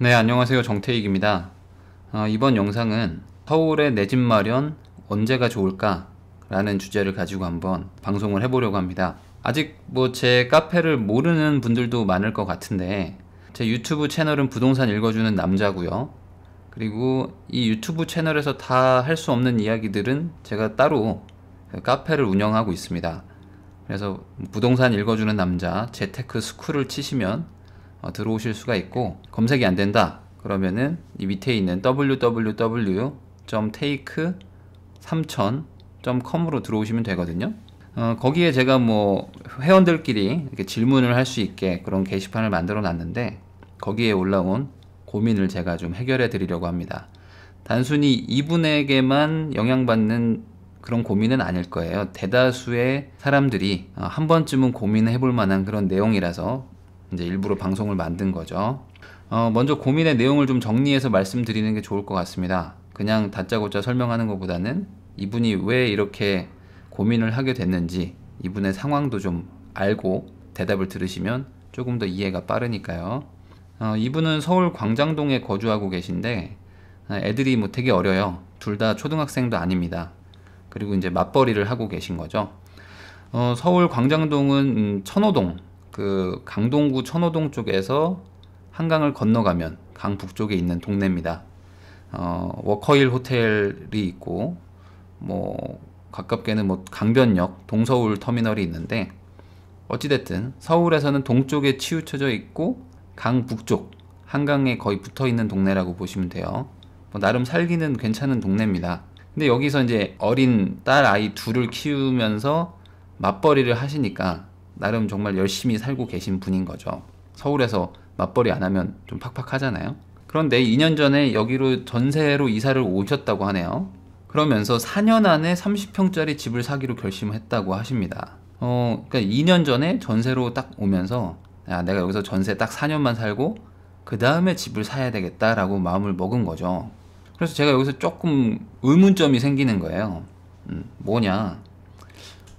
네, 안녕하세요. 정태익입니다. 어, 이번 영상은 서울의 내 집 마련 언제가 좋을까? 라는 주제를 가지고 한번 방송을 해보려고 합니다. 아직 뭐 제 카페를 모르는 분들도 많을 것 같은데 제 유튜브 채널은 부동산 읽어주는 남자고요. 그리고 이 유튜브 채널에서 다 할 수 없는 이야기들은 제가 따로 카페를 운영하고 있습니다. 그래서 부동산 읽어주는 남자 재테크 스쿨을 치시면 어, 들어오실 수가 있고 검색이 안 된다 그러면은 이 밑에 있는 www.take3000.com으로 들어오시면 되거든요. 어, 거기에 제가 뭐 회원들끼리 이렇게 질문을 할 수 있게 그런 게시판을 만들어 놨는데 거기에 올라온 고민을 제가 좀 해결해 드리려고 합니다. 단순히 이분에게만 영향받는 그런 고민은 아닐 거예요. 대다수의 사람들이 어, 한 번쯤은 고민해 볼 만한 그런 내용이라서 이제 일부러 방송을 만든 거죠. 어, 먼저 고민의 내용을 좀 정리해서 말씀드리는 게 좋을 것 같습니다. 그냥 다짜고짜 설명하는 것보다는 이분이 왜 이렇게 고민을 하게 됐는지 이분의 상황도 좀 알고 대답을 들으시면 조금 더 이해가 빠르니까요. 어, 이분은 서울 광장동에 거주하고 계신데 어, 애들이 뭐 되게 어려요. 둘 다 초등학생도 아닙니다. 그리고 이제 맞벌이를 하고 계신 거죠. 어, 서울 광장동은 음, 천호동 그 강동구 천호동 쪽에서 한강을 건너가면 강 북쪽에 있는 동네입니다. 어, 워커힐 호텔이 있고 뭐 가깝게는 뭐 강변역 동서울 터미널이 있는데 어찌됐든 서울에서는 동쪽에 치우쳐져 있고 강 북쪽 한강에 거의 붙어 있는 동네라고 보시면 돼요. 뭐 나름 살기는 괜찮은 동네입니다. 근데 여기서 이제 어린 딸 아이 둘을 키우면서 맞벌이를 하시니까 나름 정말 열심히 살고 계신 분인 거죠. 서울에서 맞벌이 안 하면 좀 팍팍하잖아요. 그런데 2년 전에 여기로 전세로 이사를 오셨다고 하네요. 그러면서 4년 안에 30평짜리 집을 사기로 결심했다고 하십니다. 어, 그러니까 2년 전에 전세로 딱 오면서 야, 내가 여기서 전세 딱 4년만 살고 그 다음에 집을 사야 되겠다라고 마음을 먹은 거죠. 그래서 제가 여기서 조금 의문점이 생기는 거예요. 음, 뭐냐?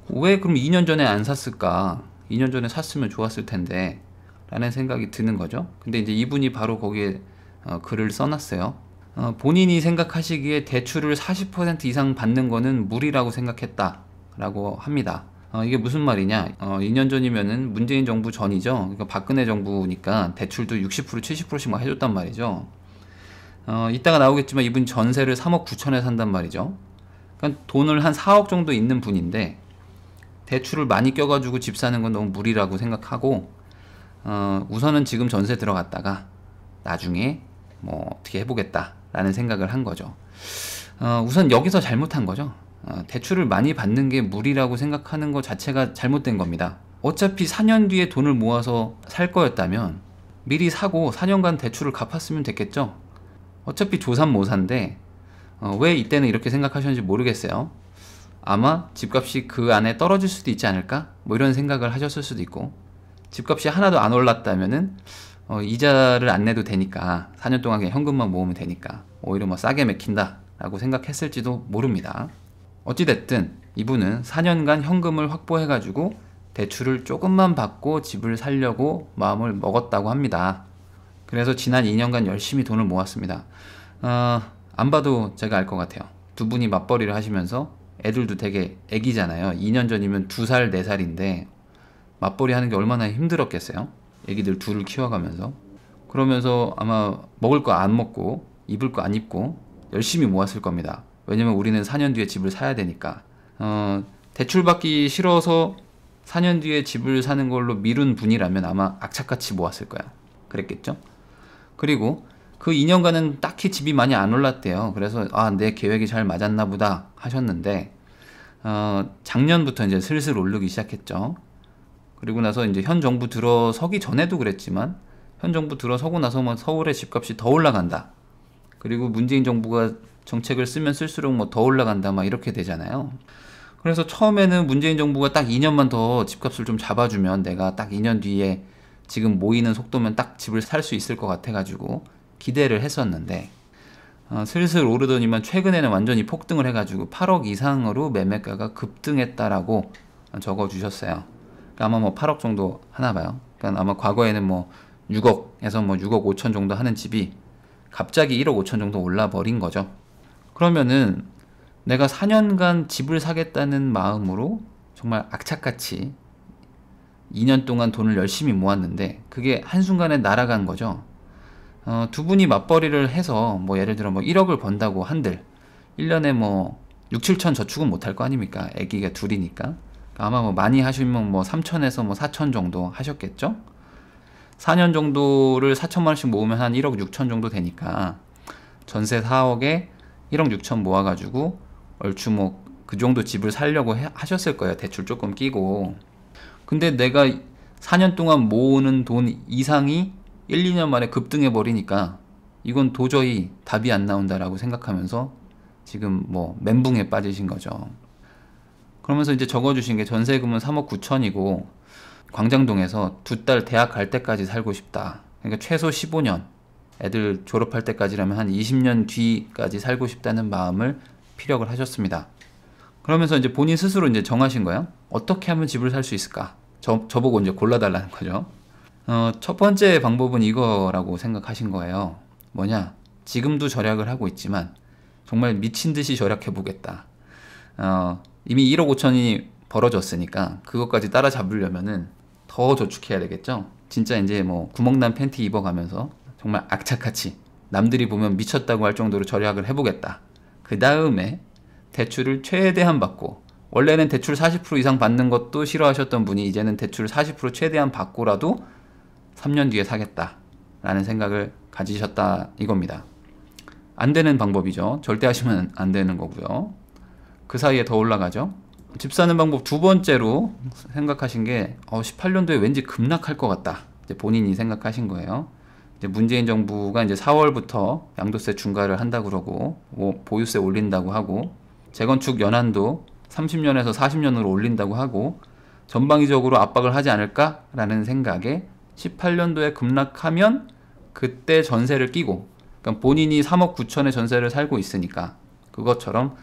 왜 그럼 2년 전에 안 샀을까? 2년 전에 샀으면 좋았을 텐데 라는 생각이 드는 거죠. 근데 이제 이분이 바로 거기에 어, 글을 써놨어요. 어, 본인이 생각하시기에 대출을 40% 이상 받는 거는 무리라고 생각했다 라고 합니다. 어, 이게 무슨 말이냐? 어, 2년 전이면은 문재인 정부 전이죠. 그러니까 박근혜 정부니까 대출도 60% 70%씩 막 해줬단 말이죠. 어, 이따가 나오겠지만 이분 전세를 3억 9천에 산단 말이죠. 그러니까 돈을 한 4억 정도 있는 분인데 대출을 많이 껴가지고 집 사는 건 너무 무리라고 생각하고 어, 우선은 지금 전세 들어갔다가 나중에 뭐 어떻게 해보겠다라는 생각을 한 거죠. 어, 우선 여기서 잘못한 거죠. 어, 대출을 많이 받는 게 무리라고 생각하는 것 자체가 잘못된 겁니다. 어차피 4년 뒤에 돈을 모아서 살 거였다면 미리 사고 4년간 대출을 갚았으면 됐겠죠. 어차피 조산 모산데 어, 왜 이때는 이렇게 생각하셨는지 모르겠어요. 아마 집값이 그 안에 떨어질 수도 있지 않을까? 뭐 이런 생각을 하셨을 수도 있고 집값이 하나도 안 올랐다면은 어, 이자를 안 내도 되니까 4년 동안 그냥 현금만 모으면 되니까 오히려 뭐 싸게 맥힌다라고 생각했을지도 모릅니다. 어찌됐든 이분은 4년간 현금을 확보해가지고 대출을 조금만 받고 집을 살려고 마음을 먹었다고 합니다. 그래서 지난 2년간 열심히 돈을 모았습니다. 어, 안 봐도 제가 알 것 같아요. 두 분이 맞벌이를 하시면서 애들도 되게 애기잖아요. 2년 전이면 2살, 4살인데 맞벌이 하는 게 얼마나 힘들었겠어요? 애기들 둘을 키워가면서. 그러면서 아마 먹을 거 안 먹고 입을 거 안 입고 열심히 모았을 겁니다. 왜냐면 우리는 4년 뒤에 집을 사야 되니까. 어, 대출 받기 싫어서 4년 뒤에 집을 사는 걸로 미룬 분이라면 아마 악착같이 모았을 거야. 그랬겠죠? 그리고 그 2년간은 딱히 집이 많이 안 올랐대요. 그래서 아, 내 계획이 잘 맞았나 보다 하셨는데 어, 작년부터 이제 슬슬 오르기 시작했죠. 그리고 나서 이제 현 정부 들어서기 전에도 그랬지만 현 정부 들어서고 나서만 뭐 서울의 집값이 더 올라간다. 그리고 문재인 정부가 정책을 쓰면 쓸수록 뭐 더 올라간다 막 이렇게 되잖아요. 그래서 처음에는 문재인 정부가 딱 2년만 더 집값을 좀 잡아주면 내가 딱 2년 뒤에 지금 모이는 속도면 딱 집을 살 수 있을 것 같아가지고 기대를 했었는데 어, 슬슬 오르더니만 최근에는 완전히 폭등을 해가지고 8억 이상으로 매매가가 급등했다라고 적어주셨어요. 그러니까 아마 뭐 8억 정도 하나 봐요. 그러니까 아마 과거에는 뭐 6억에서 뭐 6억 5천 정도 하는 집이 갑자기 1억 5천 정도 올라버린 거죠. 그러면은 내가 4년간 집을 사겠다는 마음으로 정말 악착같이 2년 동안 돈을 열심히 모았는데 그게 한순간에 날아간 거죠. 어, 두 분이 맞벌이를 해서 뭐 예를 들어 뭐 1억을 번다고 한들 1년에 뭐 6, 7천 저축은 못할 거 아닙니까? 아기가 둘이니까. 그러니까 아마 뭐 많이 하시면 뭐 3천에서 뭐 4천 정도 하셨겠죠? 4년 정도를 4천만 원씩 모으면 한 1억 6천 정도 되니까 전세 4억에 1억 6천 모아가지고 얼추 뭐 그 정도 집을 살려고 하셨을 거예요. 대출 조금 끼고. 근데 내가 4년 동안 모으는 돈 이상이 1, 2년 만에 급등해 버리니까 이건 도저히 답이 안 나온다라고 생각하면서 지금 뭐 멘붕에 빠지신 거죠. 그러면서 이제 적어주신 게 전세금은 3억 9천이고 광장동에서 두 딸 대학 갈 때까지 살고 싶다. 그러니까 최소 15년 애들 졸업할 때까지라면 한 20년 뒤까지 살고 싶다는 마음을 피력을 하셨습니다. 그러면서 이제 본인 스스로 이제 정하신 거예요. 어떻게 하면 집을 살 수 있을까? 저, 저보고 이제 골라달라는 거죠. 어, 첫 번째 방법은 이거라고 생각하신 거예요. 뭐냐? 지금도 절약을 하고 있지만 정말 미친 듯이 절약해 보겠다. 어, 이미 1억 5천이 벌어졌으니까 그것까지 따라잡으려면은 더 저축해야 되겠죠? 진짜 이제 뭐 구멍난 팬티 입어가면서 정말 악착같이 남들이 보면 미쳤다고 할 정도로 절약을 해보겠다. 그 다음에 대출을 최대한 받고 원래는 대출 40% 이상 받는 것도 싫어하셨던 분이 이제는 대출 40% 최대한 받고라도 3년 뒤에 사겠다라는 생각을 가지셨다 이겁니다. 안 되는 방법이죠. 절대 하시면 안 되는 거고요. 그 사이에 더 올라가죠. 집 사는 방법 두 번째로 생각하신 게 어, 18년도에 왠지 급락할 것 같다. 본인이 생각하신 거예요. 이제 문재인 정부가 이제 4월부터 양도세 중과를 한다 그러고 뭐 보유세 올린다고 하고 재건축 연한도 30년에서 40년으로 올린다고 하고 전방위적으로 압박을 하지 않을까라는 생각에 18년도에 급락하면 그때 전세를 끼고 그러니까 본인이 3억 9천에 전세를 살고 있으니까 그것처럼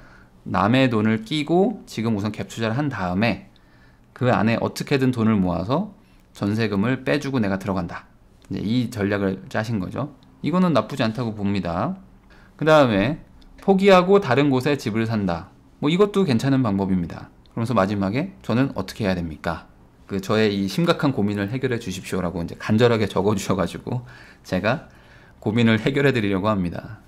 남의 돈을 끼고 지금 우선 갭 투자를 한 다음에 그 안에 어떻게든 돈을 모아서 전세금을 빼주고 내가 들어간다. 이제 이 전략을 짜신 거죠. 이거는 나쁘지 않다고 봅니다. 그 다음에 포기하고 다른 곳에 집을 산다. 뭐 이것도 괜찮은 방법입니다. 그러면서 마지막에 저는 어떻게 해야 됩니까? 그 저의 이 심각한 고민을 해결해 주십시오라고 이제 간절하게 적어 주셔가지고 제가 고민을 해결해 드리려고 합니다.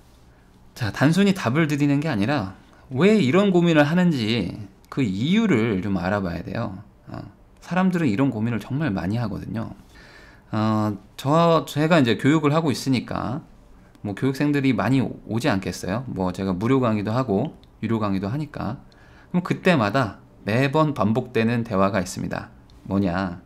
자, 단순히 답을 드리는 게 아니라 왜 이런 고민을 하는지 그 이유를 좀 알아봐야 돼요. 어, 사람들은 이런 고민을 정말 많이 하거든요. 어, 저 제가 이제 교육을 하고 있으니까 뭐 교육생들이 많이 오지 않겠어요? 뭐 제가 무료 강의도 하고 유료 강의도 하니까 그럼 그때마다 매번 반복되는 대화가 있습니다. 뭐냐.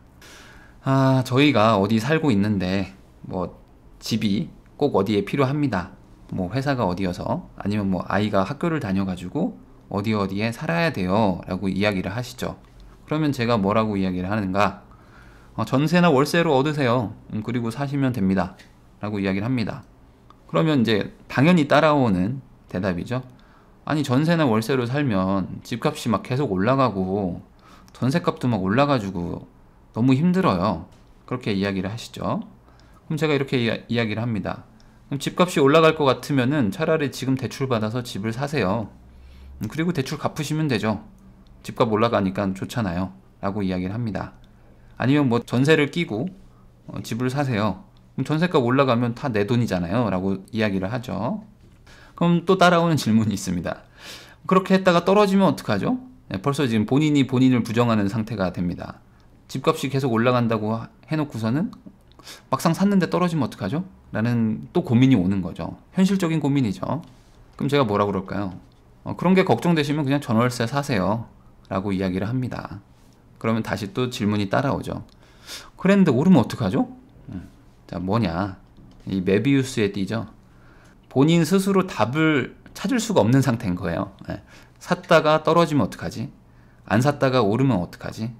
아, 저희가 어디 살고 있는데, 뭐, 집이 꼭 어디에 필요합니다. 뭐, 회사가 어디여서, 아니면 뭐, 아이가 학교를 다녀가지고, 어디 어디에 살아야 돼요. 라고 이야기를 하시죠. 그러면 제가 뭐라고 이야기를 하는가? 어, 전세나 월세로 얻으세요. 음, 그리고 사시면 됩니다. 라고 이야기를 합니다. 그러면 이제 당연히 따라오는 대답이죠. 아니, 전세나 월세로 살면 집값이 막 계속 올라가고 전세값도 막 올라가지고 너무 힘들어요. 그렇게 이야기를 하시죠. 그럼 제가 이렇게 이야, 기를 합니다. 그럼 집값이 올라갈 것 같으면은 차라리 지금 대출 받아서 집을 사세요. 음, 그리고 대출 갚으시면 되죠. 집값 올라가니까 좋잖아요. 라고 이야기를 합니다. 아니면 뭐 전세를 끼고 어, 집을 사세요. 그럼 전세값 올라가면 다 내 돈이잖아요. 라고 이야기를 하죠. 그럼 또 따라오는 질문이 있습니다. 그렇게 했다가 떨어지면 어떡하죠? 네, 벌써 지금 본인이 본인을 부정하는 상태가 됩니다. 집값이 계속 올라간다고 해놓고서는 막상 샀는데 떨어지면 어떡하죠? 라는 또 고민이 오는 거죠. 현실적인 고민이죠. 그럼 제가 뭐라 그럴까요? 어, 그런 게 걱정되시면 그냥 전월세 사세요. 라고 이야기를 합니다. 그러면 다시 또 질문이 따라오죠. 그랬는데 오르면 어떡하죠? 음, 자, 뭐냐. 이 메비우스의 띠죠. 본인 스스로 답을 찾을 수가 없는 상태인 거예요. 네. 샀다가 떨어지면 어떡하지? 안 샀다가 오르면 어떡하지?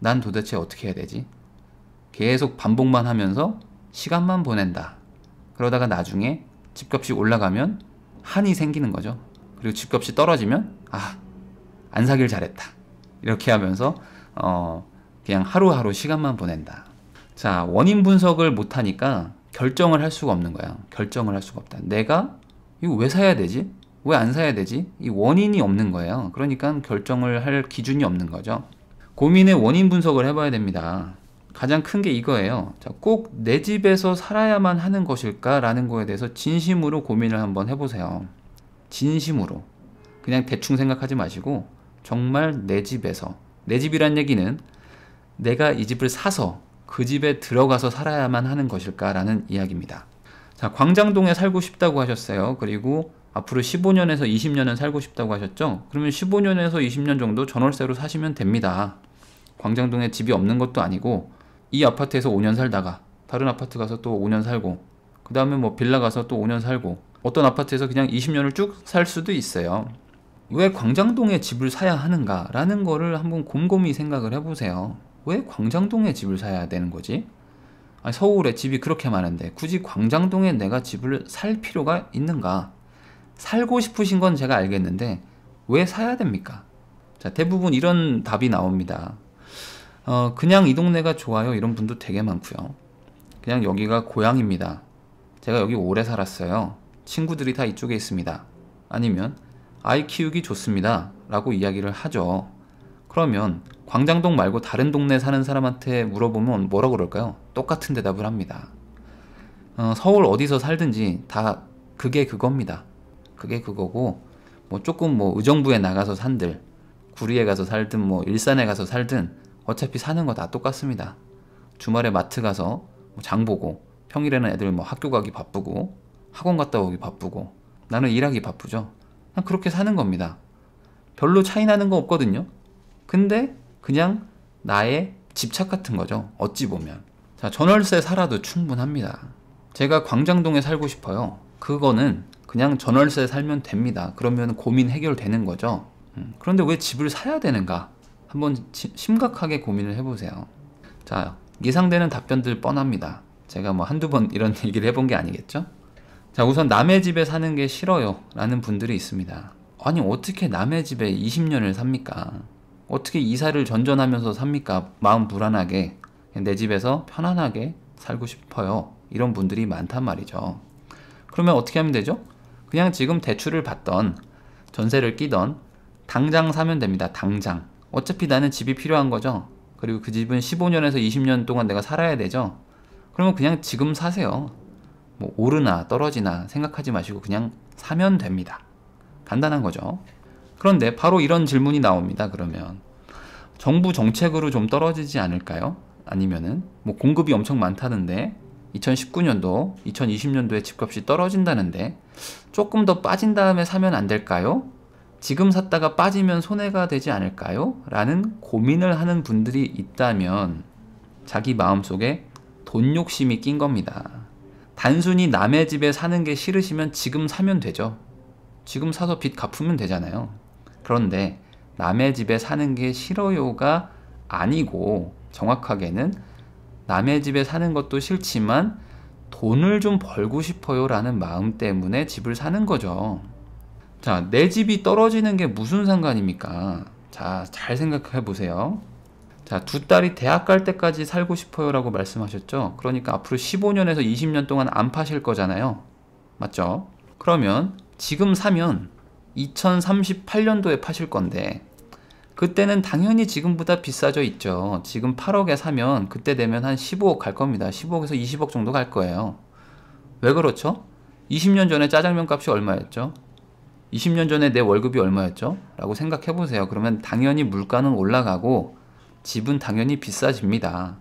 난 도대체 어떻게 해야 되지? 계속 반복만 하면서 시간만 보낸다. 그러다가 나중에 집값이 올라가면 한이 생기는 거죠. 그리고 집값이 떨어지면 아, 안 사길 잘했다. 이렇게 하면서 어, 그냥 하루하루 시간만 보낸다. 자, 원인 분석을 못 하니까 결정을 할 수가 없는 거야. 결정을 할 수가 없다. 내가 이거 왜 사야 되지? 왜안 사야 되지? 이 원인이 없는 거예요. 그러니까 결정을 할 기준이 없는 거죠. 고민의 원인 분석을 해봐야 됩니다. 가장 큰 게 이거예요. 꼭 내 집에서 살아야만 하는 것일까라는 거에 대해서 진심으로 고민을 한번 해보세요. 진심으로. 그냥 대충 생각하지 마시고, 정말 내 집에서. 내 집이란 얘기는 내가 이 집을 사서 그 집에 들어가서 살아야만 하는 것일까라는 이야기입니다. 자, 광장동에 살고 싶다고 하셨어요. 그리고 앞으로 15년에서 20년은 살고 싶다고 하셨죠? 그러면 15년에서 20년 정도 전월세로 사시면 됩니다. 광장동에 집이 없는 것도 아니고 이 아파트에서 5년 살다가 다른 아파트 가서 또 5년 살고 그 다음에 뭐 빌라 가서 또 5년 살고 어떤 아파트에서 그냥 20년을 쭉 살 수도 있어요. 왜 광장동에 집을 사야 하는가? 라는 거를 한번 곰곰이 생각을 해보세요. 왜 광장동에 집을 사야 되는 거지? 아니, 서울에 집이 그렇게 많은데 굳이 광장동에 내가 집을 살 필요가 있는가? 살고 싶으신 건 제가 알겠는데 왜 사야 됩니까? 자, 대부분 이런 답이 나옵니다. 어, 그냥 이 동네가 좋아요. 이런 분도 되게 많고요. 그냥 여기가 고향입니다. 제가 여기 오래 살았어요. 친구들이 다 이쪽에 있습니다. 아니면 아이 키우기 좋습니다. 라고 이야기를 하죠. 그러면 광장동 말고 다른 동네 사는 사람한테 물어보면 뭐라고 그럴까요? 똑같은 대답을 합니다. 어, 서울 어디서 살든지 다 그게 그겁니다. 그게 그거고 뭐 조금 뭐 의정부에 나가서 산들 구리에 가서 살든 뭐 일산에 가서 살든 어차피 사는 거 다 똑같습니다. 주말에 마트 가서 뭐 장 보고 평일에는 애들 뭐 학교 가기 바쁘고 학원 갔다 오기 바쁘고 나는 일하기 바쁘죠. 그냥 그렇게 사는 겁니다. 별로 차이 나는 거 없거든요. 근데 그냥 나의 집착 같은 거죠. 어찌 보면. 자, 전월세 살아도 충분합니다. 제가 광장동에 살고 싶어요. 그거는 그냥 전월세 살면 됩니다. 그러면 고민 해결되는 거죠. 음, 그런데 왜 집을 사야 되는가? 한번 심각하게 고민을 해보세요. 자, 예상되는 답변들 뻔합니다. 제가 뭐 한두 번 이런 얘기를 해본 게 아니겠죠? 자, 우선 남의 집에 사는 게 싫어요. 라는 분들이 있습니다. 아니, 어떻게 남의 집에 20년을 삽니까? 어떻게 이사를 전전하면서 삽니까? 마음 불안하게. 내 집에서 편안하게 살고 싶어요. 이런 분들이 많단 말이죠. 그러면 어떻게 하면 되죠? 그냥 지금 대출을 받던 전세를 끼던 당장 사면 됩니다. 당장. 어차피 나는 집이 필요한 거죠. 그리고 그 집은 15년에서 20년 동안 내가 살아야 되죠. 그러면 그냥 지금 사세요. 뭐 오르나 떨어지나 생각하지 마시고 그냥 사면 됩니다. 간단한 거죠. 그런데 바로 이런 질문이 나옵니다. 그러면 정부 정책으로 좀 떨어지지 않을까요? 아니면은 뭐 공급이 엄청 많다는데 2019년도, 2020년도에 집값이 떨어진다는데 조금 더 빠진 다음에 사면 안 될까요? 지금 샀다가 빠지면 손해가 되지 않을까요? 라는 고민을 하는 분들이 있다면 자기 마음속에 돈 욕심이 낀 겁니다. 단순히 남의 집에 사는 게 싫으시면 지금 사면 되죠. 지금 사서 빚 갚으면 되잖아요. 그런데 남의 집에 사는 게 싫어요가 아니고 정확하게는 남의 집에 사는 것도 싫지만 돈을 좀 벌고 싶어요 라는 마음 때문에 집을 사는 거죠. 자, 내 집이 떨어지는 게 무슨 상관입니까? 자, 잘 생각해 보세요. 자, 두 딸이 대학 갈 때까지 살고 싶어요 라고 말씀하셨죠? 그러니까 앞으로 15년에서 20년 동안 안 파실 거잖아요. 맞죠? 그러면 지금 사면 2038년도에 파실 건데 그때는 당연히 지금보다 비싸져 있죠. 지금 8억에 사면 그때 되면 한 15억 갈 겁니다. 15억에서 20억 정도 갈 거예요. 왜 그렇죠? 20년 전에 짜장면 값이 얼마였죠? 20년 전에 내 월급이 얼마였죠? 라고 생각해 보세요. 그러면 당연히 물가는 올라가고 집은 당연히 비싸집니다.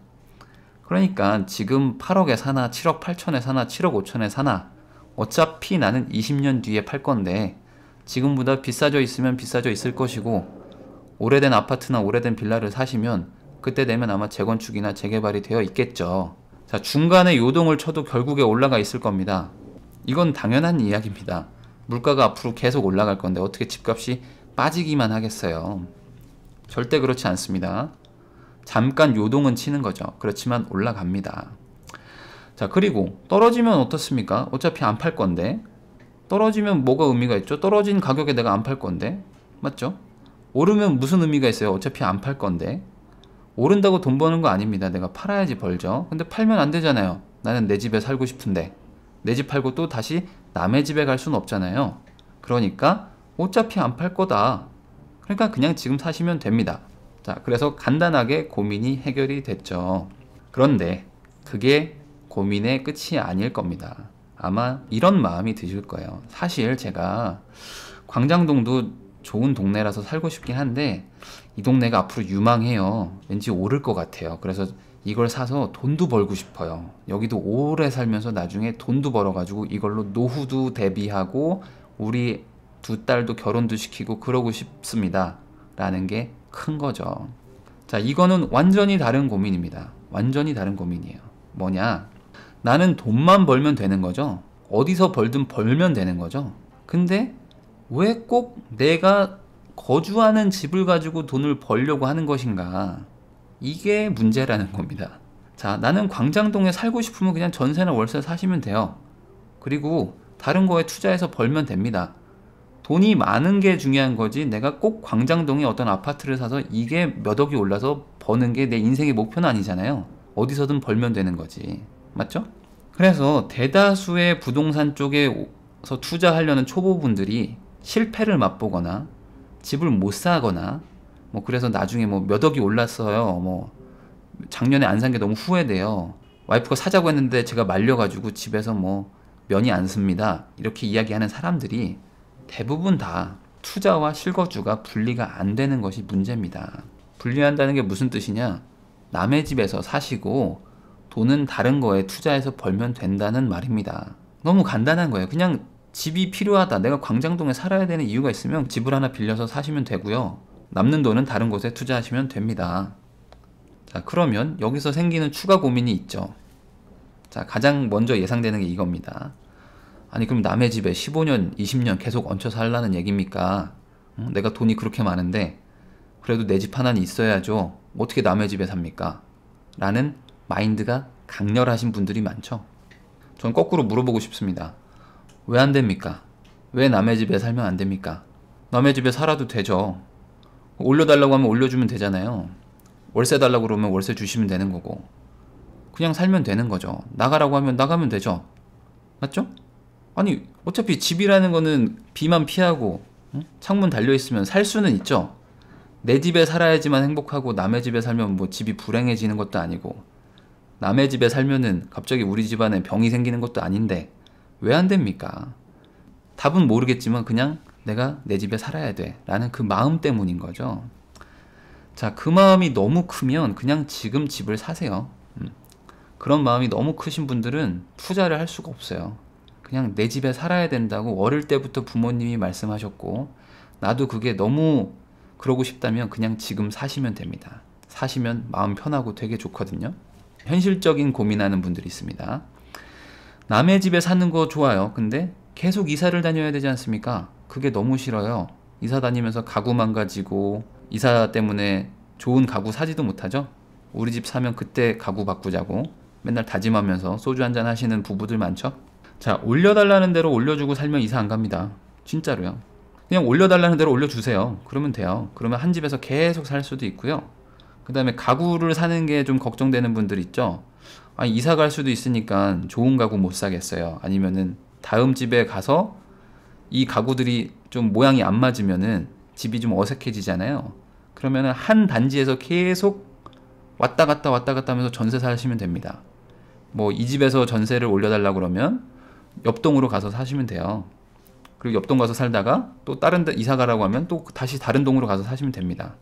그러니까 지금 8억에 사나 7억 8천에 사나 7억 5천에 사나 어차피 나는 20년 뒤에 팔 건데 지금보다 비싸져 있으면 비싸져 있을 것이고 오래된 아파트나 오래된 빌라를 사시면 그때 되면 아마 재건축이나 재개발이 되어 있겠죠. 자, 중간에 요동을 쳐도 결국에 올라가 있을 겁니다. 이건 당연한 이야기입니다. 물가가 앞으로 계속 올라갈 건데 어떻게 집값이 빠지기만 하겠어요. 절대 그렇지 않습니다. 잠깐 요동은 치는 거죠. 그렇지만 올라갑니다. 자, 그리고 떨어지면 어떻습니까? 어차피 안 팔 건데. 떨어지면 뭐가 의미가 있죠? 떨어진 가격에 내가 안 팔 건데. 맞죠? 오르면 무슨 의미가 있어요? 어차피 안 팔 건데. 오른다고 돈 버는 거 아닙니다. 내가 팔아야지 벌죠. 근데 팔면 안 되잖아요. 나는 내 집에 살고 싶은데. 내 집 팔고 또 다시 남의 집에 갈 수는 없잖아요. 그러니까 어차피 안 팔 거다. 그러니까 그냥 지금 사시면 됩니다. 자, 그래서 간단하게 고민이 해결이 됐죠. 그런데 그게 고민의 끝이 아닐 겁니다. 아마 이런 마음이 드실 거예요. 사실 제가 광장동도 좋은 동네라서 살고 싶긴 한데 이 동네가 앞으로 유망해요. 왠지 오를 것 같아요. 그래서 이걸 사서 돈도 벌고 싶어요. 여기도 오래 살면서 나중에 돈도 벌어가지고 이걸로 노후도 대비하고 우리 두 딸도 결혼도 시키고 그러고 싶습니다. 라는 게 큰 거죠. 자, 이거는 완전히 다른 고민입니다. 완전히 다른 고민이에요. 뭐냐? 나는 돈만 벌면 되는 거죠? 어디서 벌든 벌면 되는 거죠? 근데 왜꼭 내가 거주하는 집을 가지고 돈을 벌려고 하는 것인가? 이게 문제라는 겁니다. 자, 나는 광장동에 살고 싶으면 그냥 전세나 월세 사시면 돼요. 그리고 다른 거에 투자해서 벌면 됩니다. 돈이 많은 게 중요한 거지 내가 꼭 광장동에 어떤 아파트를 사서 이게 몇 억이 올라서 버는 게 내 인생의 목표는 아니잖아요. 어디서든 벌면 되는 거지. 맞죠? 그래서 대다수의 부동산 쪽에서 투자하려는 초보분들이 실패를 맛보거나 집을 못 사거나 뭐 그래서 나중에 뭐 몇 억이 올랐어요. 뭐 작년에 안 산 게 너무 후회돼요. 와이프가 사자고 했는데 제가 말려가지고 집에서 뭐 면이 안 씁니다. 이렇게 이야기하는 사람들이 대부분 다 투자와 실거주가 분리가 안 되는 것이 문제입니다. 분리한다는 게 무슨 뜻이냐? 남의 집에서 사시고 돈은 다른 거에 투자해서 벌면 된다는 말입니다. 너무 간단한 거예요. 그냥 집이 필요하다. 내가 광장동에 살아야 되는 이유가 있으면 집을 하나 빌려서 사시면 되고요. 남는 돈은 다른 곳에 투자하시면 됩니다. 자, 그러면 여기서 생기는 추가 고민이 있죠. 자, 가장 먼저 예상되는 게 이겁니다. 아니, 그럼 남의 집에 15년, 20년 계속 얹혀 살라는 얘기입니까? 응? 내가 돈이 그렇게 많은데, 그래도 내 집 하나는 있어야죠. 어떻게 남의 집에 삽니까? 라는 마인드가 강렬하신 분들이 많죠. 전 거꾸로 물어보고 싶습니다. 왜안 됩니까? 왜 남의 집에 살면 안 됩니까? 남의 집에 살아도 되죠. 올려달라고 하면 올려주면 되잖아요. 월세 달라고 그러면 월세 주시면 되는 거고. 그냥 살면 되는 거죠. 나가라고 하면 나가면 되죠. 맞죠? 아니, 어차피 집이라는 거는 비만 피하고 응? 창문 달려있으면 살 수는 있죠. 내 집에 살아야지만 행복하고 남의 집에 살면 뭐 집이 불행해지는 것도 아니고 남의 집에 살면은 갑자기 우리 집안에 병이 생기는 것도 아닌데 왜안 됩니까? 답은 모르겠지만 그냥 내가 내 집에 살아야 돼. 라는 그 마음 때문인 거죠. 자, 그 마음이 너무 크면 그냥 지금 집을 사세요. 음. 그런 마음이 너무 크신 분들은 투자를 할 수가 없어요. 그냥 내 집에 살아야 된다고 어릴 때부터 부모님이 말씀하셨고, 나도 그게 너무 그러고 싶다면 그냥 지금 사시면 됩니다. 사시면 마음 편하고 되게 좋거든요. 현실적인 고민하는 분들이 있습니다. 남의 집에 사는 거 좋아요. 근데 계속 이사를 다녀야 되지 않습니까? 그게 너무 싫어요. 이사 다니면서 가구 망가지고 이사 때문에 좋은 가구 사지도 못하죠. 우리 집 사면 그때 가구 바꾸자고 맨날 다짐하면서 소주 한잔 하시는 부부들 많죠. 자 올려달라는 대로 올려주고 살면 이사 안 갑니다. 진짜로요. 그냥 올려달라는 대로 올려주세요. 그러면 돼요. 그러면 한 집에서 계속 살 수도 있고요. 그 다음에 가구를 사는 게 좀 걱정되는 분들 있죠. 아, 이사 갈 수도 있으니까 좋은 가구 못 사겠어요. 아니면은 다음 집에 가서 이 가구들이 좀 모양이 안 맞으면은 집이 좀 어색해지잖아요. 그러면은 한 단지에서 계속 왔다 갔다 왔다 갔다 하면서 전세 사시면 됩니다. 뭐 이 집에서 전세를 올려달라 그러면 옆동으로 가서 사시면 돼요. 그리고 옆동 가서 살다가 또 다른 데 이사 가라고 하면 또 다시 다른 동으로 가서 사시면 됩니다.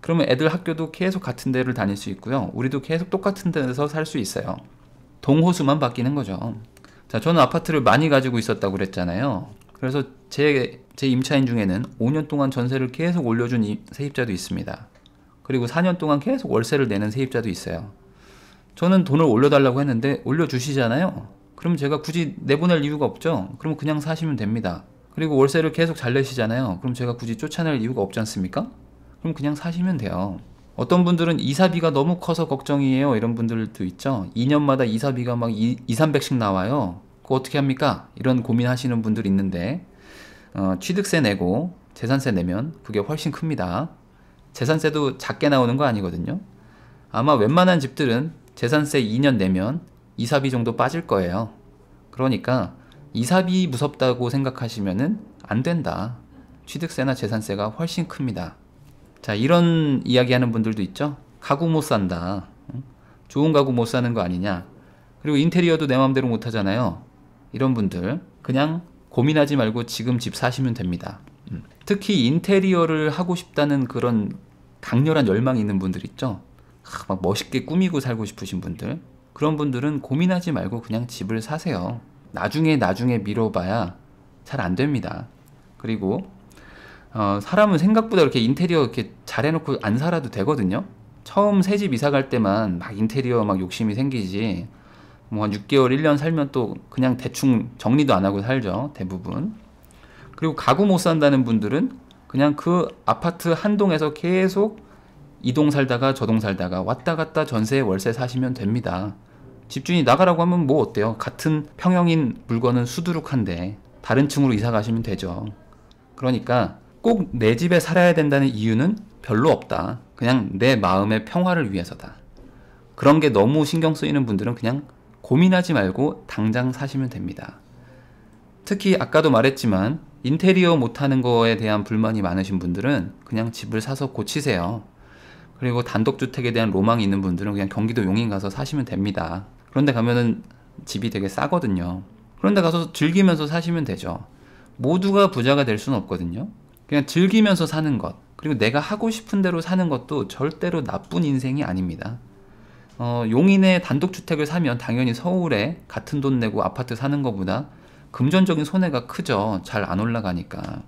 그러면 애들 학교도 계속 같은 데를 다닐 수 있고요. 우리도 계속 똑같은 데서 살 수 있어요. 동호수만 바뀌는 거죠. 자, 저는 아파트를 많이 가지고 있었다고 그랬잖아요. 그래서 제, 제 임차인 중에는 5년 동안 전세를 계속 올려준 이, 세입자도 있습니다. 그리고 4년 동안 계속 월세를 내는 세입자도 있어요. 저는 돈을 올려달라고 했는데 올려주시잖아요. 그럼 제가 굳이 내보낼 이유가 없죠? 그럼 그냥 사시면 됩니다. 그리고 월세를 계속 잘 내시잖아요. 그럼 제가 굳이 쫓아낼 이유가 없지 않습니까? 그럼 그냥 사시면 돼요. 어떤 분들은 이사비가 너무 커서 걱정이에요. 이런 분들도 있죠. 2년마다 이사비가 막 2, 300씩 나와요. 그거 어떻게 합니까? 이런 고민하시는 분들 있는데, 어, 취득세 내고 재산세 내면 그게 훨씬 큽니다. 재산세도 작게 나오는 거 아니거든요. 아마 웬만한 집들은 재산세 2년 내면 이사비 정도 빠질 거예요. 그러니까 이사비 무섭다고 생각하시면안 된다. 취득세나 재산세가 훨씬 큽니다. 자, 이런 이야기 하는 분들도 있죠. 가구 못 산다. 좋은 가구 못 사는 거 아니냐. 그리고 인테리어도 내 마음대로 못 하잖아요. 이런 분들 그냥 고민하지 말고 지금 집 사시면 됩니다. 음. 특히 인테리어를 하고 싶다는 그런 강렬한 열망이 있는 분들 있죠. 막 멋있게 꾸미고 살고 싶으신 분들 그런 분들은 고민하지 말고 그냥 집을 사세요. 나중에 나중에 미뤄봐야 잘 안 됩니다. 그리고 어, 사람은 생각보다 이렇게 인테리어 이렇게 잘 해놓고 안 살아도 되거든요. 처음 새 집 이사 갈 때만 막 인테리어 막 욕심이 생기지. 뭐 한 6개월, 1년 살면 또 그냥 대충 정리도 안 하고 살죠. 대부분. 그리고 가구 못 산다는 분들은 그냥 그 아파트 한 동에서 계속 이동 살다가 저동 살다가 왔다 갔다 전세 월세 사시면 됩니다. 집주인이 나가라고 하면 뭐 어때요? 같은 평형인 물건은 수두룩한데 다른 층으로 이사 가시면 되죠. 그러니까 꼭내 집에 살아야 된다는 이유는 별로 없다. 그냥 내 마음의 평화를 위해서다. 그런 게 너무 신경 쓰이는 분들은 그냥 고민하지 말고 당장 사시면 됩니다. 특히 아까도 말했지만 인테리어 못하는 거에 대한 불만이 많으신 분들은 그냥 집을 사서 고치세요. 그리고 단독주택에 대한 로망이 있는 분들은 그냥 경기도 용인 가서 사시면 됩니다. 그런데 가면은 집이 되게 싸거든요. 그런데 가서 즐기면서 사시면 되죠. 모두가 부자가 될 수는 없거든요. 그냥 즐기면서 사는 것 그리고 내가 하고 싶은 대로 사는 것도 절대로 나쁜 인생이 아닙니다. 어, 용인에 단독주택을 사면 당연히 서울에 같은 돈 내고 아파트 사는 것보다 금전적인 손해가 크죠. 잘 안 올라가니까.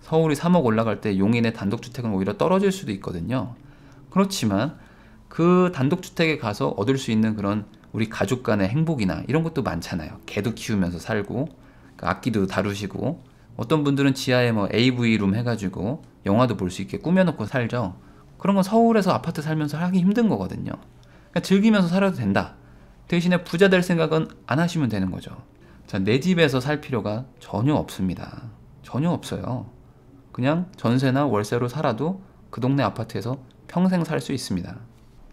서울이 3억 올라갈 때 용인의 단독주택은 오히려 떨어질 수도 있거든요. 그렇지만 그 단독주택에 가서 얻을 수 있는 그런 우리 가족 간의 행복이나 이런 것도 많잖아요. 개도 키우면서 살고, 그 악기도 다루시고, 어떤 분들은 지하에 뭐 AV룸 해가지고 영화도 볼 수 있게 꾸며놓고 살죠. 그런 건 서울에서 아파트 살면서 하기 힘든 거거든요. 그러니까 즐기면서 살아도 된다. 대신에 부자 될 생각은 안 하시면 되는 거죠. 자, 내 집에서 살 필요가 전혀 없습니다. 전혀 없어요. 그냥 전세나 월세로 살아도 그 동네 아파트에서 평생 살 수 있습니다.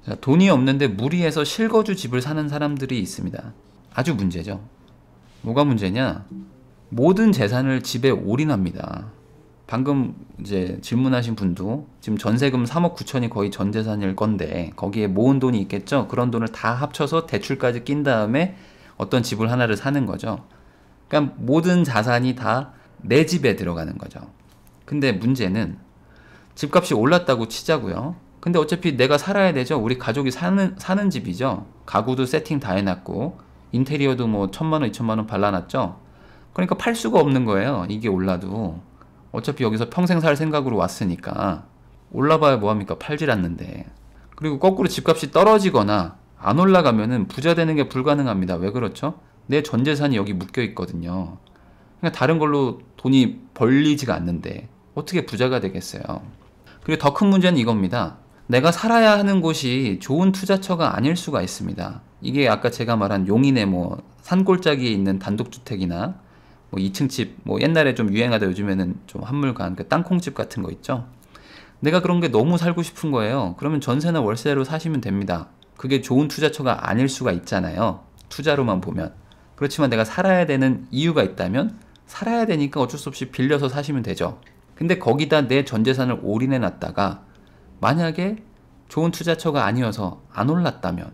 자, 돈이 없는데 무리해서 실거주 집을 사는 사람들이 있습니다. 아주 문제죠. 뭐가 문제냐? 모든 재산을 집에 올인합니다. 방금 이제 질문하신 분도 지금 전세금 3억 9천이 거의 전 재산일 건데 거기에 모은 돈이 있겠죠. 그런 돈을 다 합쳐서 대출까지 낀 다음에 어떤 집을 하나를 사는 거죠. 그러니까 모든 자산이 다 내 집에 들어가는 거죠. 근데 문제는 집값이 올랐다고 치자고요. 근데 어차피 내가 살아야 되죠. 우리 가족이 사는 사는 집이죠. 가구도 세팅 다 해놨고 인테리어도 뭐 천만 원, 이천만 원 발라놨죠. 그러니까 팔 수가 없는 거예요. 이게 올라도. 어차피 여기서 평생 살 생각으로 왔으니까. 올라봐야 뭐합니까? 팔질 않는데. 그리고 거꾸로 집값이 떨어지거나 안 올라가면은 부자 되는 게 불가능합니다. 왜 그렇죠? 내 전 재산이 여기 묶여 있거든요. 그러니까 다른 걸로 돈이 벌리지가 않는데 어떻게 부자가 되겠어요? 그리고 더 큰 문제는 이겁니다. 내가 살아야 하는 곳이 좋은 투자처가 아닐 수가 있습니다. 이게 아까 제가 말한 용인의 뭐 산골짜기에 있는 단독주택이나 뭐 2층 집, 뭐 옛날에 좀 유행하다 요즘에는 좀 한물간 그 땅콩집 같은 거 있죠. 내가 그런 게 너무 살고 싶은 거예요. 그러면 전세나 월세로 사시면 됩니다. 그게 좋은 투자처가 아닐 수가 있잖아요. 투자로만 보면. 그렇지만 내가 살아야 되는 이유가 있다면 살아야 되니까 어쩔 수 없이 빌려서 사시면 되죠. 근데 거기다 내 전 재산을 올인해 놨다가 만약에 좋은 투자처가 아니어서 안 올랐다면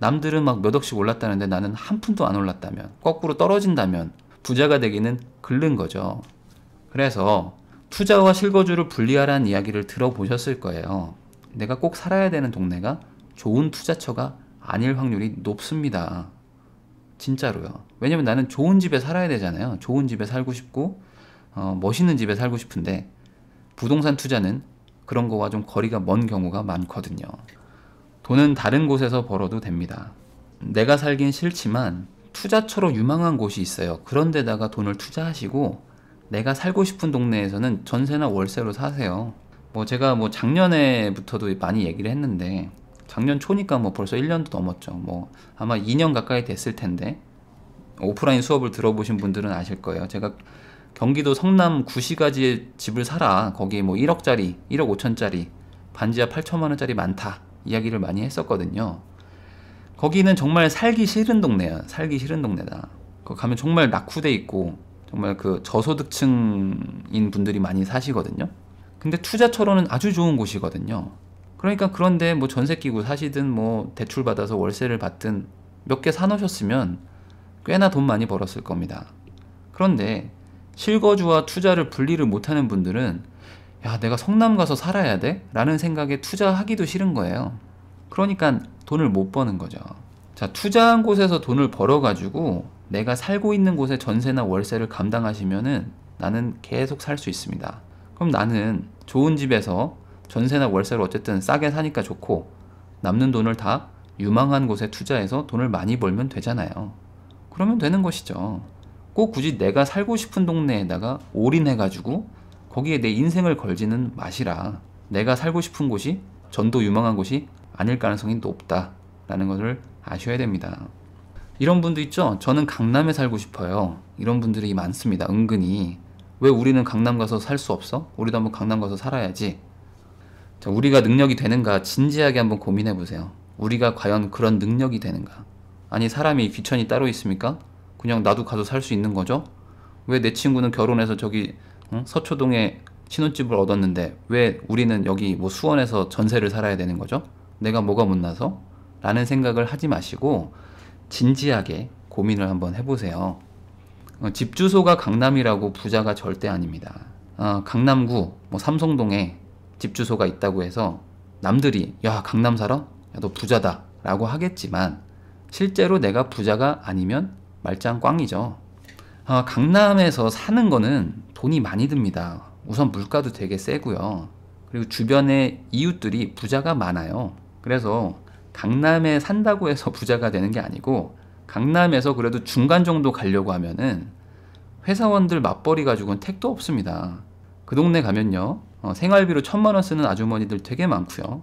남들은 막 몇 억씩 올랐다는데 나는 한 푼도 안 올랐다면 거꾸로 떨어진다면 부자가 되기는 글른 거죠. 그래서 투자와 실거주를 분리하라는 이야기를 들어보셨을 거예요. 내가 꼭 살아야 되는 동네가 좋은 투자처가 아닐 확률이 높습니다. 진짜로요. 왜냐면 나는 좋은 집에 살아야 되잖아요. 좋은 집에 살고 싶고, 어, 멋있는 집에 살고 싶은데, 부동산 투자는 그런 거와 좀 거리가 먼 경우가 많거든요. 돈은 다른 곳에서 벌어도 됩니다. 내가 살긴 싫지만, 투자처로 유망한 곳이 있어요. 그런 데다가 돈을 투자하시고 내가 살고 싶은 동네에서는 전세나 월세로 사세요. 뭐 제가 뭐 작년에부터도 많이 얘기를 했는데 작년 초니까 뭐 벌써 1년도 넘었죠. 뭐 아마 2년 가까이 됐을 텐데 오프라인 수업을 들어보신 분들은 아실 거예요. 제가 경기도 성남 구시가지에 집을 사라. 거기에 뭐 1억짜리, 1억 5천짜리, 반지하 8천만 원짜리 많다. 이야기를 많이 했었거든요. 거기는 정말 살기 싫은 동네야. 살기 싫은 동네다. 거 가면 정말 낙후돼 있고 정말 그 저소득층인 분들이 많이 사시거든요. 근데 투자처로는 아주 좋은 곳이거든요. 그러니까 그런데 뭐 전세 끼고 사시든 뭐 대출 받아서 월세를 받든 몇 개 사놓으셨으면 꽤나 돈 많이 벌었을 겁니다. 그런데 실거주와 투자를 분리를 못하는 분들은 야 내가 성남 가서 살아야 돼? 라는 생각에 투자하기도 싫은 거예요. 그러니까 돈을 못 버는 거죠. 자, 투자한 곳에서 돈을 벌어가지고 내가 살고 있는 곳의 전세나 월세를 감당하시면은 나는 계속 살 수 있습니다. 그럼 나는 좋은 집에서 전세나 월세를 어쨌든 싸게 사니까 좋고 남는 돈을 다 유망한 곳에 투자해서 돈을 많이 벌면 되잖아요. 그러면 되는 것이죠. 꼭 굳이 내가 살고 싶은 동네에다가 올인해가지고 거기에 내 인생을 걸지는 마시라. 내가 살고 싶은 곳이 전도 유망한 곳이 아닐 가능성이 높다라는 것을 아셔야 됩니다. 이런 분도 있죠? 저는 강남에 살고 싶어요. 이런 분들이 많습니다. 은근히. 왜 우리는 강남 가서 살 수 없어? 우리도 한번 강남 가서 살아야지. 자, 우리가 능력이 되는가 진지하게 한번 고민해 보세요. 우리가 과연 그런 능력이 되는가? 아니, 사람이 귀천이 따로 있습니까? 그냥 나도 가서 살 수 있는 거죠? 왜 내 친구는 결혼해서 저기 응? 서초동에 신혼집을 얻었는데 왜 우리는 여기 뭐 수원에서 전세를 살아야 되는 거죠? 내가 뭐가 못나서? 라는 생각을 하지 마시고 진지하게 고민을 한번 해보세요. 어, 집 주소가 강남이라고 부자가 절대 아닙니다. 어, 강남구 뭐 삼성동에 집 주소가 있다고 해서 남들이 야 강남 살아? 야, 너 부자다 라고 하겠지만 실제로 내가 부자가 아니면 말짱 꽝이죠. 어, 강남에서 사는 거는 돈이 많이 듭니다. 우선 물가도 되게 세고요. 그리고 주변에 이웃들이 부자가 많아요. 그래서 강남에 산다고 해서 부자가 되는 게 아니고 강남에서 그래도 중간 정도 가려고 하면은 회사원들 맞벌이 가지고는 택도 없습니다. 그 동네 가면요. 어, 생활비로 천만 원 쓰는 아주머니들 되게 많고요.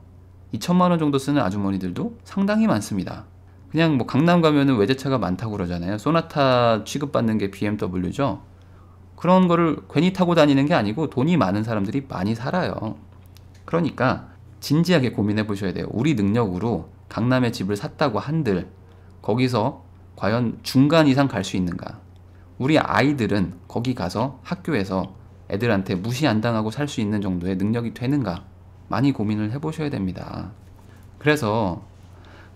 2천만 원 정도 쓰는 아주머니들도 상당히 많습니다. 그냥 뭐 강남 가면은 외제차가 많다고 그러잖아요. 소나타 취급받는 게 BMW죠. 그런 거를 괜히 타고 다니는 게 아니고 돈이 많은 사람들이 많이 살아요. 그러니까 진지하게 고민해 보셔야 돼요. 우리 능력으로 강남에 집을 샀다고 한들 거기서 과연 중간 이상 갈 수 있는가? 우리 아이들은 거기 가서 학교에서 애들한테 무시 안 당하고 살 수 있는 정도의 능력이 되는가? 많이 고민을 해 보셔야 됩니다. 그래서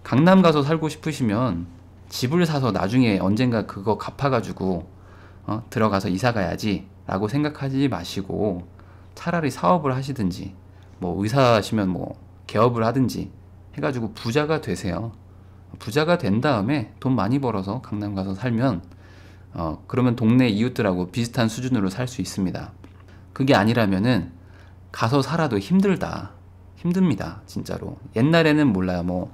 강남 가서 살고 싶으시면 집을 사서 나중에 언젠가 그거 갚아가지고 어, 들어가서 이사 가야지 라고 생각하지 마시고 차라리 사업을 하시든지 뭐 의사시면 뭐 개업을 하든지 해가지고 부자가 되세요. 부자가 된 다음에 돈 많이 벌어서 강남 가서 살면 어 그러면 동네 이웃들하고 비슷한 수준으로 살 수 있습니다. 그게 아니라면은 가서 살아도 힘들다. 힘듭니다. 진짜로. 옛날에는 몰라요. 뭐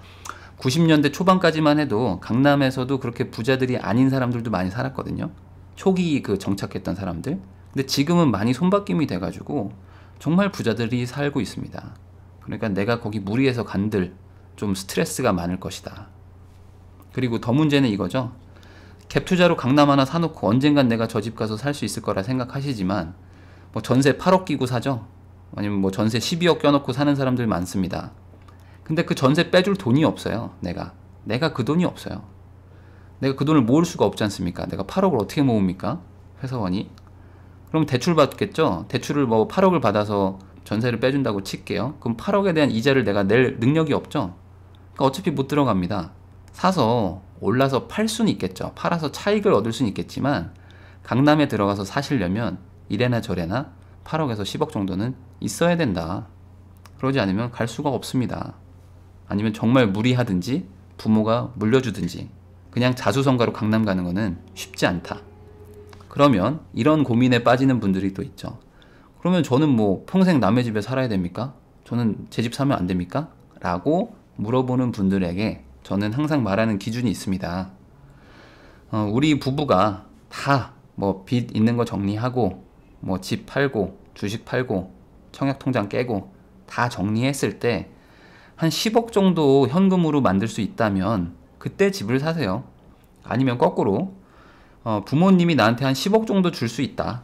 90년대 초반까지만 해도 강남에서도 그렇게 부자들이 아닌 사람들도 많이 살았거든요. 초기 그 정착했던 사람들. 근데 지금은 많이 손바뀜이 돼가지고 정말 부자들이 살고 있습니다. 그러니까 내가 거기 무리해서 간들 좀 스트레스가 많을 것이다. 그리고 더 문제는 이거죠. 갭 투자로 강남 하나 사놓고 언젠간 내가 저 집 가서 살 수 있을 거라 생각하시지만 뭐 전세 8억 끼고 사죠. 아니면 뭐 전세 12억 껴놓고 사는 사람들 많습니다. 근데 그 전세 빼줄 돈이 없어요. 내가 내가 그 돈이 없어요. 내가 그 돈을 모을 수가 없지 않습니까? 내가 8억을 어떻게 모읍니까? 회사원이 그럼 대출 받겠죠? 대출을 뭐 8억을 받아서 전세를 빼준다고 칠게요. 그럼 8억에 대한 이자를 내가 낼 능력이 없죠? 그러니까 어차피 못 들어갑니다. 사서 올라서 팔 수는 있겠죠. 팔아서 차익을 얻을 수는 있겠지만 강남에 들어가서 사시려면 이래나 저래나 8억에서 10억 정도는 있어야 된다. 그러지 않으면 갈 수가 없습니다. 아니면 정말 무리하든지 부모가 물려주든지 그냥 자수성가로 강남 가는 거는 쉽지 않다. 그러면 이런 고민에 빠지는 분들이 또 있죠. 그러면 저는 뭐 평생 남의 집에 살아야 됩니까? 저는 제 집 사면 안 됩니까? 라고 물어보는 분들에게 저는 항상 말하는 기준이 있습니다. 어, 우리 부부가 다 뭐 빚 있는 거 정리하고 뭐 집 팔고 주식 팔고 청약통장 깨고 다 정리했을 때 한 10억 정도 현금으로 만들 수 있다면 그때 집을 사세요. 아니면 거꾸로 어, 부모님이 나한테 한 10억 정도 줄 수 있다.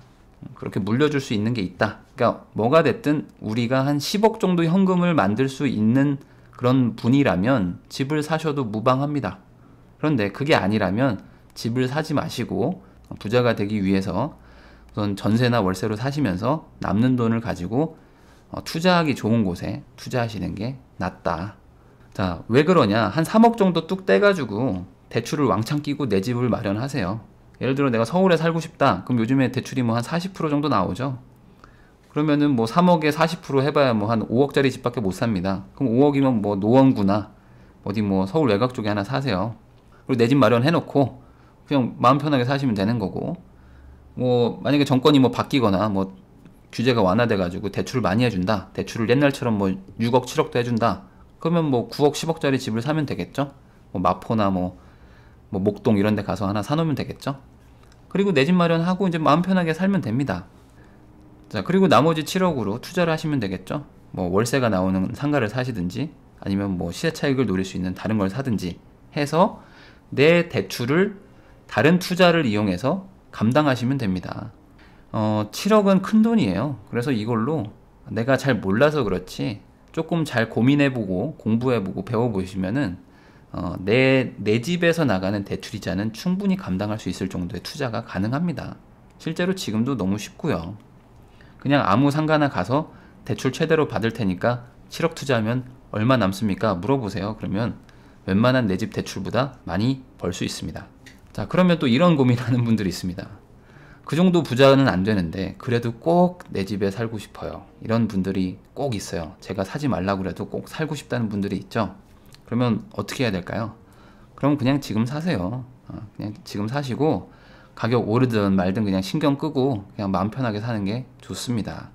그렇게 물려줄 수 있는 게 있다. 그러니까 뭐가 됐든 우리가 한 10억 정도 현금을 만들 수 있는 그런 분이라면 집을 사셔도 무방합니다. 그런데 그게 아니라면 집을 사지 마시고 부자가 되기 위해서 우선 전세나 월세로 사시면서 남는 돈을 가지고 어, 투자하기 좋은 곳에 투자하시는 게 낫다. 자, 왜 그러냐? 한 3억 정도 뚝 떼가지고 대출을 왕창 끼고 내 집을 마련하세요. 예를 들어 내가 서울에 살고 싶다. 그럼 요즘에 대출이 뭐 한 40% 정도 나오죠. 그러면은 뭐 3억에 40% 해봐야 뭐 한 5억짜리 집밖에 못 삽니다. 그럼 5억이면 뭐 노원구나 어디 뭐 서울 외곽 쪽에 하나 사세요. 그리고 내 집 마련해놓고 그냥 마음 편하게 사시면 되는 거고 뭐 만약에 정권이 뭐 바뀌거나 뭐 규제가 완화돼가지고 대출을 많이 해준다. 대출을 옛날처럼 뭐 6억 7억도 해준다. 그러면 뭐 9억 10억짜리 집을 사면 되겠죠. 뭐 마포나 뭐, 뭐 목동 이런 데 가서 하나 사놓으면 되겠죠. 그리고 내 집 마련하고 이제 마음 편하게 살면 됩니다. 자, 그리고 나머지 7억으로 투자를 하시면 되겠죠. 뭐 월세가 나오는 상가를 사시든지 아니면 뭐 시세 차익을 노릴 수 있는 다른 걸 사든지 해서 내 대출을 다른 투자를 이용해서 감당하시면 됩니다. 어, 7억은 큰 돈이에요. 그래서 이걸로 내가 잘 몰라서 그렇지 조금 잘 고민해보고 공부해보고 배워보시면은 어, 내, 내 집에서 나가는 대출이자는 충분히 감당할 수 있을 정도의 투자가 가능합니다. 실제로 지금도 너무 쉽고요. 그냥 아무 상가나 가서 대출 최대로 받을 테니까 7억 투자하면 얼마 남습니까? 물어보세요. 그러면 웬만한 내 집 대출보다 많이 벌 수 있습니다. 자, 그러면 또 이런 고민하는 분들이 있습니다. 그 정도 부자는 안 되는데 그래도 꼭 내 집에 살고 싶어요. 이런 분들이 꼭 있어요. 제가 사지 말라고 그래도 꼭 살고 싶다는 분들이 있죠. 그러면 어떻게 해야 될까요? 그럼 그냥 지금 사세요. 어, 그냥 지금 사시고 가격 오르든 말든 그냥 신경 끄고 그냥 마음 편하게 사는 게 좋습니다.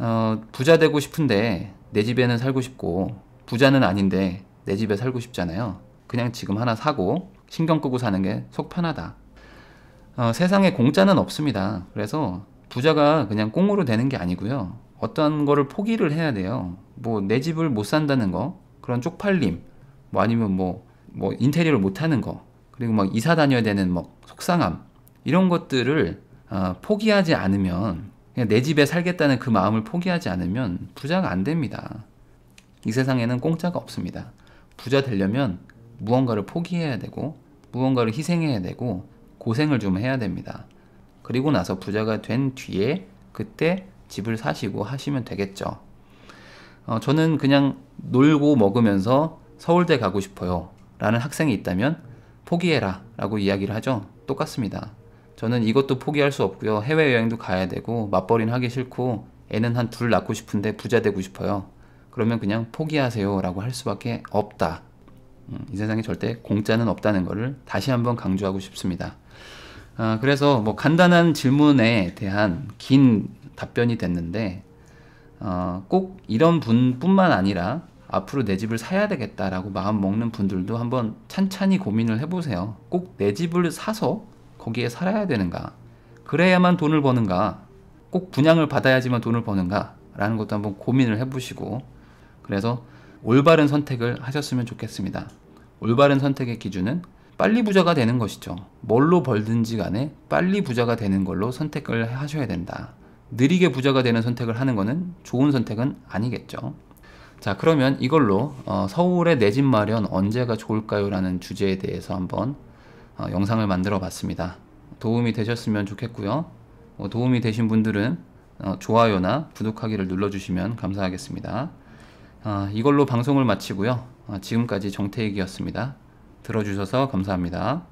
어, 부자 되고 싶은데 내 집에는 살고 싶고 부자는 아닌데 내 집에 살고 싶잖아요. 그냥 지금 하나 사고 신경 끄고 사는 게 속 편하다. 어, 세상에 공짜는 없습니다. 그래서 부자가 그냥 꽁으로 되는 게 아니고요. 어떤 거를 포기를 해야 돼요. 뭐 내 집을 못 산다는 거, 그런 쪽팔림, 뭐 아니면 뭐, 뭐 인테리어를 못하는 거, 그리고 막 이사 다녀야 되는 막 속상함, 이런 것들을 어, 포기하지 않으면, 그냥 내 집에 살겠다는 그 마음을 포기하지 않으면 부자가 안 됩니다. 이 세상에는 공짜가 없습니다. 부자 되려면 무언가를 포기해야 되고, 무언가를 희생해야 되고, 고생을 좀 해야 됩니다. 그리고 나서 부자가 된 뒤에 그때 집을 사시고 하시면 되겠죠. 어, 저는 그냥 놀고 먹으면서 서울대 가고 싶어요. 라는 학생이 있다면 포기해라 라고 이야기를 하죠. 똑같습니다. 저는 이것도 포기할 수 없고요. 해외여행도 가야 되고 맞벌이는 하기 싫고 애는 한 둘 낳고 싶은데 부자 되고 싶어요. 그러면 그냥 포기하세요 라고 할 수밖에 없다. 음, 이 세상에 절대 공짜는 없다는 것을 다시 한번 강조하고 싶습니다. 아, 그래서 뭐 간단한 질문에 대한 긴 답변이 됐는데 어, 꼭 이런 분뿐만 아니라 앞으로 내 집을 사야 되겠다라고 마음 먹는 분들도 한번 찬찬히 고민을 해보세요. 꼭 내 집을 사서 거기에 살아야 되는가? 그래야만 돈을 버는가? 꼭 분양을 받아야지만 돈을 버는가? 라는 것도 한번 고민을 해보시고 그래서 올바른 선택을 하셨으면 좋겠습니다. 올바른 선택의 기준은 빨리 부자가 되는 것이죠. 뭘로 벌든지 간에 빨리 부자가 되는 걸로 선택을 하셔야 된다. 느리게 부자가 되는 선택을 하는 것은 좋은 선택은 아니겠죠. 자 그러면 이걸로 어, 서울의 내 집 마련 언제가 좋을까요? 라는 주제에 대해서 한번 어, 영상을 만들어 봤습니다. 도움이 되셨으면 좋겠고요. 어, 도움이 되신 분들은 어, 좋아요나 구독하기를 눌러주시면 감사하겠습니다. 아, 이걸로 방송을 마치고요. 아, 지금까지 정태익이었습니다. 들어주셔서 감사합니다.